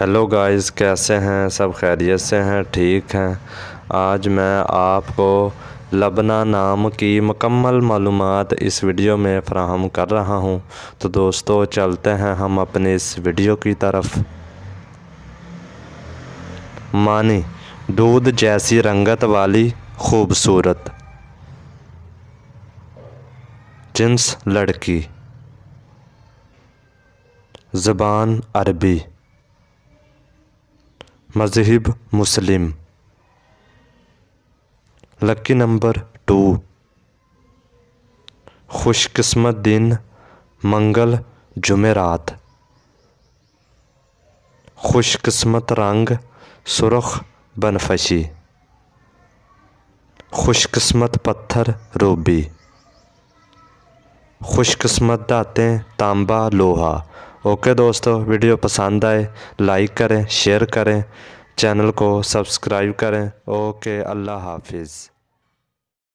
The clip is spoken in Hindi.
हेलो गाइस कैसे हैं सब खैरियत से हैं ठीक हैं आज मैं आपको लबना नाम की मकम्मल मालूम इस वीडियो में फ्राहम कर रहा हूं तो दोस्तों चलते हैं हम अपने इस वीडियो की तरफ मानी दूध जैसी रंगत वाली खूबसूरत जिन्स लड़की ज़बान अरबी मजहब मुस्लिम लकी नंबर टू खुशकस्मत दिन मंगल जुमेरात खुशकस्मत रंग सुरख बनफशी खुशकस्मत पत्थर रूबी खुशकस्मत दाते तांबा लोहा ओके दोस्तों वीडियो पसंद आए लाइक करें शेयर करें चैनल को सब्सक्राइब करें ओके अल्लाह हाफिज़